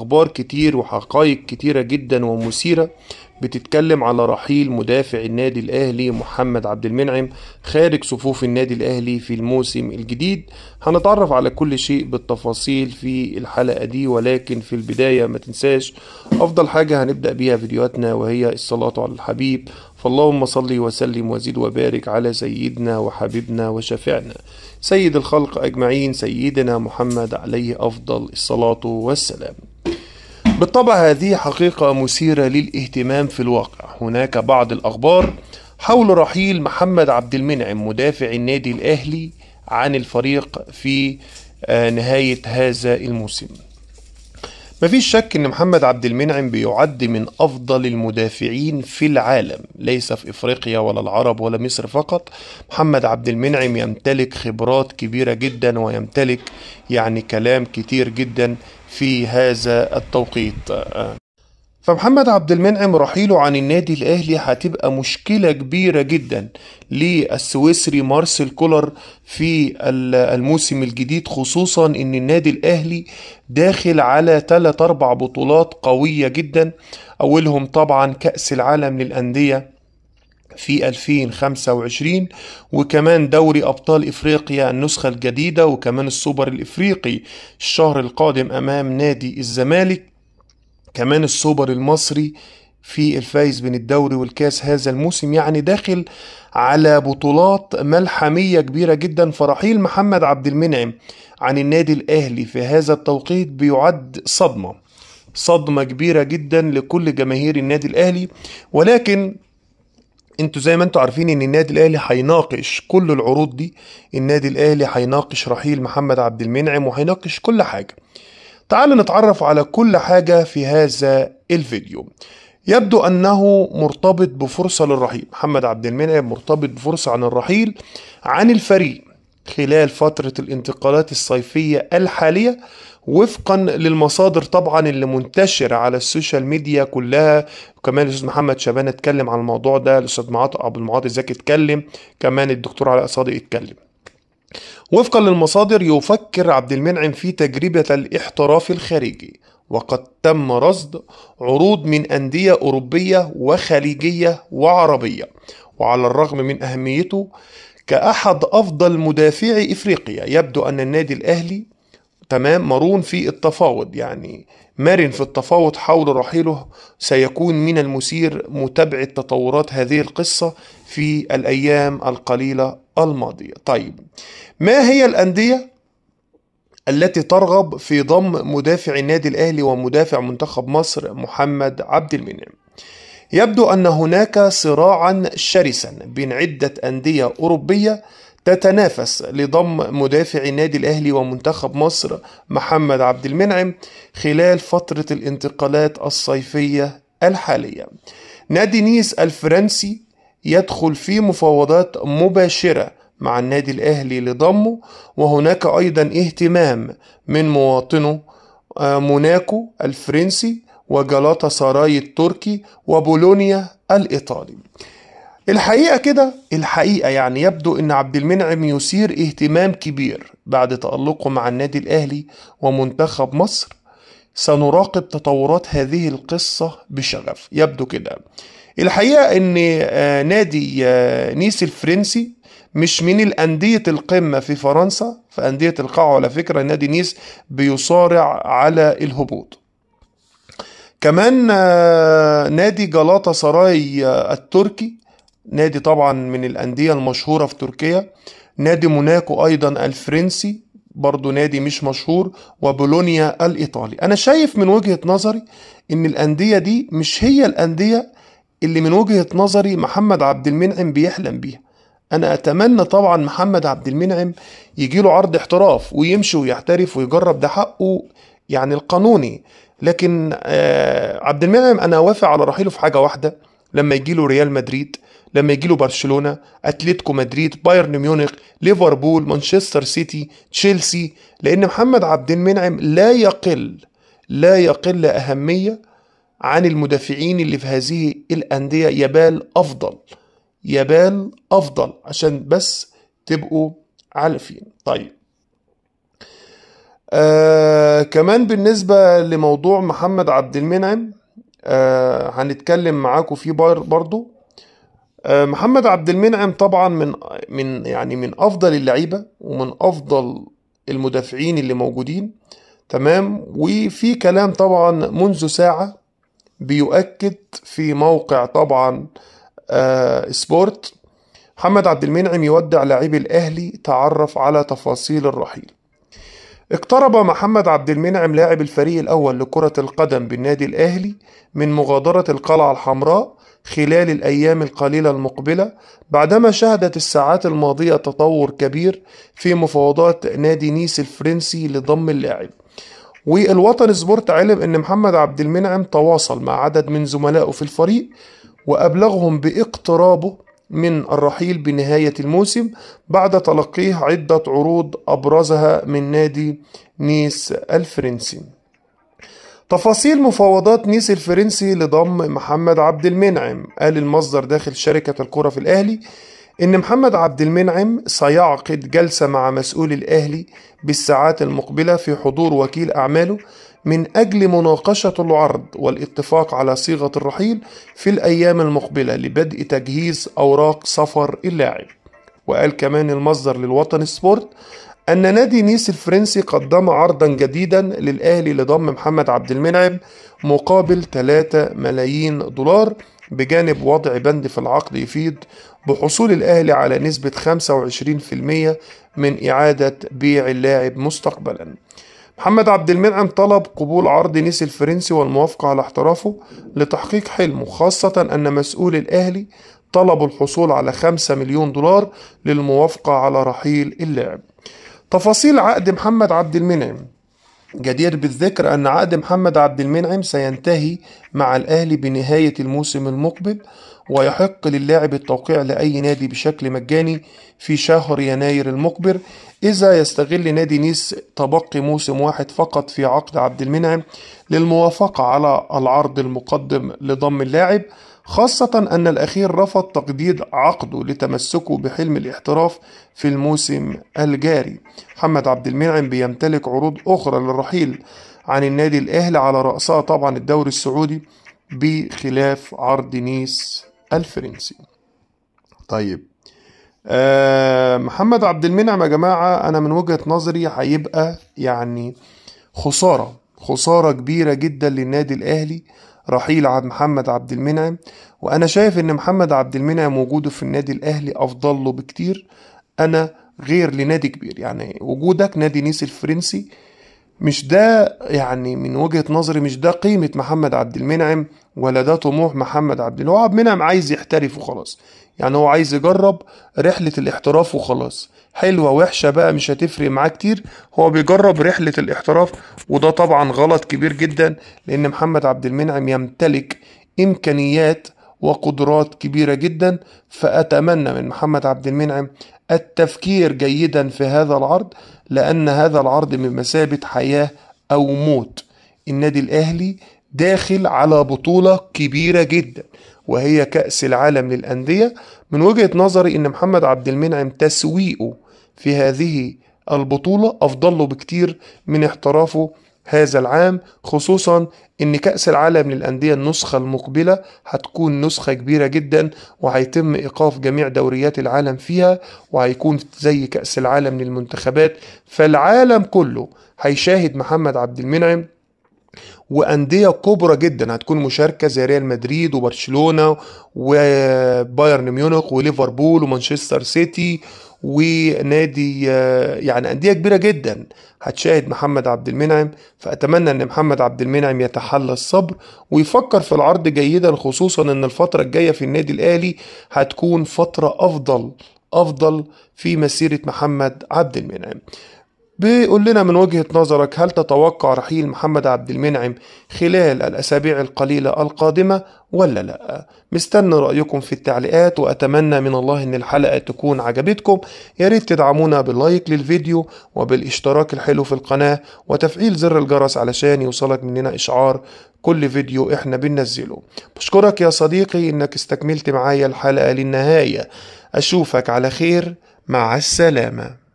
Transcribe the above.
أخبار كتير وحقائق كتيرة جدا ومثيرة بتتكلم على رحيل مدافع النادي الأهلي محمد عبد المنعم خارج صفوف النادي الأهلي في الموسم الجديد هنتعرف على كل شيء بالتفاصيل في الحلقة دي ولكن في البداية ما تنساش أفضل حاجة هنبدأ بيها فيديوهاتنا وهي الصلاة على الحبيب فاللهم صل وسلم وزد وبارك على سيدنا وحبيبنا وشفيعنا سيد الخلق أجمعين سيدنا محمد عليه أفضل الصلاة والسلام بالطبع هذه حقيقة مثيرة للاهتمام في الواقع هناك بعض الأخبار حول رحيل محمد عبد المنعم مدافع النادي الأهلي عن الفريق في آه، نهاية هذا الموسم مفيش شك ان محمد عبد المنعم بيعد من افضل المدافعين في العالم ليس في افريقيا ولا العرب ولا مصر فقط محمد عبد المنعم يمتلك خبرات كبيره جدا ويمتلك يعني كلام كتير جدا في هذا التوقيت فمحمد عبد المنعم رحيله عن النادي الاهلي هتبقى مشكله كبيره جدا للسويسري مارسيل كولر في الموسم الجديد خصوصا ان النادي الاهلي داخل على 3 اربع بطولات قويه جدا اولهم طبعا كاس العالم للانديه في 2025 وكمان دوري أبطال إفريقيا النسخة الجديدة وكمان السوبر الإفريقي الشهر القادم أمام نادي الزمالك كمان السوبر المصري في الفايز بين الدوري والكاس هذا الموسم يعني داخل على بطولات ملحمية كبيرة جدا فرحيل محمد عبد المنعم عن النادي الأهلي في هذا التوقيت بيعد صدمة صدمة كبيرة جدا لكل جماهير النادي الأهلي ولكن انتوا زي ما انتوا عارفين ان النادي الاهلي هيناقش كل العروض دي النادي الاهلي هيناقش رحيل محمد عبد المنعم وهيناقش كل حاجه تعال نتعرف على كل حاجة في هذا الفيديو يبدو أنه مرتبط بفرصة للرحيل محمد عبد المنعم مرتبط بفرصة عن الرحيل عن الفريق خلال فترة الانتقالات الصيفية الحالية وفقا للمصادر طبعا اللي منتشرة على السوشيال ميديا كلها وكمان الأستاذ محمد شبانة اتكلم عن الموضوع ده الأستاذ عبد المعاطي زكي اتكلم كمان الدكتور علاء صادق اتكلم وفقا للمصادر يفكر عبد المنعم في تجربة الاحتراف الخارجي وقد تم رصد عروض من أندية أوروبية وخليجية وعربية وعلى الرغم من أهميته كأحد أفضل مدافعي إفريقيا يبدو أن النادي الأهلي تمام مرون في التفاوض يعني مرن في التفاوض حول رحيله سيكون من المثير متابعة تطورات هذه القصة في الأيام القليلة الماضية طيب ما هي الأندية التي ترغب في ضم مدافع النادي الأهلي ومدافع منتخب مصر محمد عبد المنعم يبدو أن هناك صراعا شرسا بين عدة أندية أوروبية تتنافس لضم مدافع النادي الأهلي ومنتخب مصر محمد عبد المنعم خلال فترة الانتقالات الصيفية الحالية نادي نيس الفرنسي يدخل في مفاوضات مباشرة مع النادي الأهلي لضمه وهناك أيضا اهتمام من مواطنه آه، موناكو الفرنسي وجلاطة سراي التركي وبولونيا الإيطالي الحقيقة كده الحقيقة يعني يبدو أن عبد المنعم يثير اهتمام كبير بعد تألقه مع النادي الأهلي ومنتخب مصر سنراقب تطورات هذه القصة بشغف يبدو كده الحقيقة ان آه، نادي آه، نيس الفرنسي مش من الأندية القمة في فرنسا فأندية القاعة على فكرة نادي نيس بيصارع على الهبوط كمان آه، نادي جلاطة سراي التركي نادي طبعا من الأندية المشهورة في تركيا نادي موناكو أيضا الفرنسي برضه نادي مش مشهور وبولونيا الإيطالي أنا شايف من وجهة نظري إن الأندية دي مش هي الأندية اللي من وجهة نظري محمد عبد المنعم بيحلم بيها أنا أتمنى طبعا محمد عبد المنعم يجي له عرض احتراف ويمشي ويحترف ويجرب ده حقه يعني القانوني لكن آه، عبد المنعم أنا وافق على رحيله في حاجة واحدة لما يجي له ريال مدريد لما يجي له برشلونه اتلتيكو مدريد بايرن ميونخ ليفربول مانشستر سيتي تشيلسي لان محمد عبد المنعم لا يقل لا يقل اهميه عن المدافعين اللي في هذه الانديه يبال افضل يبال افضل عشان بس تبقوا عارفين طيب آه كمان بالنسبة لموضوع محمد عبد المنعم آه هنتكلم معاكم فيه برضو آه، محمد عبد المنعم طبعا من من يعني من افضل اللعيبه ومن افضل المدافعين اللي موجودين تمام وفي كلام طبعا منذ ساعه بيؤكد في موقع طبعا آه سبورت محمد عبد المنعم يودع لاعب الاهلي تعرف على تفاصيل الرحيل اقترب محمد عبد المنعم لاعب الفريق الاول لكره القدم بالنادي الاهلي من مغادره القلعه الحمراء خلال الأيام القليلة المقبلة بعدما شهدت الساعات الماضية تطور كبير في مفاوضات نادي نيس الفرنسي لضم اللاعب والوطن سبورت علم أن محمد عبد المنعم تواصل مع عدد من زملائه في الفريق وأبلغهم باقترابه من الرحيل بنهاية الموسم بعد تلقيه عدة عروض أبرزها من نادي نيس الفرنسي تفاصيل مفاوضات نيس الفرنسي لضم محمد عبد المنعم قال المصدر داخل شركة الكرة في الأهلي إن محمد عبد المنعم سيعقد جلسة مع مسؤول الأهلي بالساعات المقبلة في حضور وكيل أعماله من أجل مناقشة العرض والاتفاق على صيغة الرحيل في الأيام المقبلة لبدء تجهيز أوراق سفر اللاعب وقال كمان المصدر للوطن سبورت أن نادي نيس الفرنسي قدم عرضا جديدا للأهلي لضم محمد عبد المنعم مقابل 3 ملايين دولار بجانب وضع بند في العقد يفيد بحصول الأهلي على نسبة 25% من إعادة بيع اللاعب مستقبلا محمد عبد المنعم طلب قبول عرض نيس الفرنسي والموافقة على احترافه لتحقيق حلمه خاصة أن مسؤول الأهلي طلبوا الحصول على 5 مليون دولار للموافقة على رحيل اللاعب تفاصيل عقد محمد عبد المنعم جدير بالذكر أن عقد محمد عبد المنعم سينتهي مع الأهلي بنهاية الموسم المقبل ويحق للاعب التوقيع لأي نادي بشكل مجاني في شهر يناير المقبل إذا يستغل نادي نيس تبقي موسم واحد فقط في عقد عبد المنعم للموافقة على العرض المقدم لضم اللاعب خاصة أن الأخير رفض تقديد عقده لتمسكه بحلم الاحتراف في الموسم الجاري محمد عبد المنعم بيمتلك عروض أخرى للرحيل عن النادي الأهلي على رأسها طبعا الدوري السعودي بخلاف عرض نيس الفرنسي طيب أه محمد عبد المنعم يا جماعة أنا من وجهة نظري هيبقى يعني خسارة خسارة كبيرة جدا للنادي الأهلي رحيل عبد محمد عبد المنعم وانا شايف ان محمد عبد المنعم وجوده في النادي الاهلي افضل له بكتير انا غير لنادي كبير يعني وجودك نادي نيس الفرنسي مش ده يعني من وجهة نظري مش ده قيمة محمد عبد المنعم ولا ده طموح محمد عبد المنعم هو عبد المنعم عايز يحترف وخلاص يعني هو عايز يجرب رحلة الاحتراف وخلاص حلوة وحشة بقى مش هتفرق معاه كتير هو بيجرب رحلة الاحتراف وده طبعا غلط كبير جدا لأن محمد عبد المنعم يمتلك إمكانيات وقدرات كبيرة جدا فأتمنى من محمد عبد المنعم التفكير جيدا في هذا العرض لأن هذا العرض بمثابة حياة أو موت النادي الأهلي داخل على بطولة كبيرة جدا وهي كأس العالم للأندية من وجهة نظري أن محمد عبد المنعم تسويقه في هذه البطولة أفضل له بكتير من احترافه هذا العام خصوصا ان كأس العالم للأندية النسخة المقبلة هتكون نسخة كبيرة جدا وهيتم ايقاف جميع دوريات العالم فيها وهيكون زي كأس العالم للمنتخبات فالعالم كله هيشاهد محمد عبد المنعم وانديه كبرى جدا هتكون مشاركه زي ريال مدريد وبرشلونه وبايرن ميونخ وليفربول ومانشستر سيتي ونادي آه، يعني أندية كبيرة جدا هتشاهد محمد عبد المنعم فأتمنى أن محمد عبد المنعم يتحلى الصبر ويفكر في العرض جيدا خصوصا أن الفترة الجاية في النادي الأهلي هتكون فترة أفضل أفضل في مسيرة محمد عبد المنعم بيقول لنا من وجهة نظرك هل تتوقع رحيل محمد عبد المنعم خلال الأسابيع القليلة القادمة ولا لا مستنى رأيكم في التعليقات وأتمنى من الله أن الحلقة تكون عجبتكم يا ريت تدعمونا باللايك للفيديو وبالاشتراك الحلو في القناة وتفعيل زر الجرس علشان يوصلك مننا إشعار كل فيديو احنا بننزله بشكرك يا صديقي انك استكملت معايا الحلقة للنهاية اشوفك على خير مع السلامه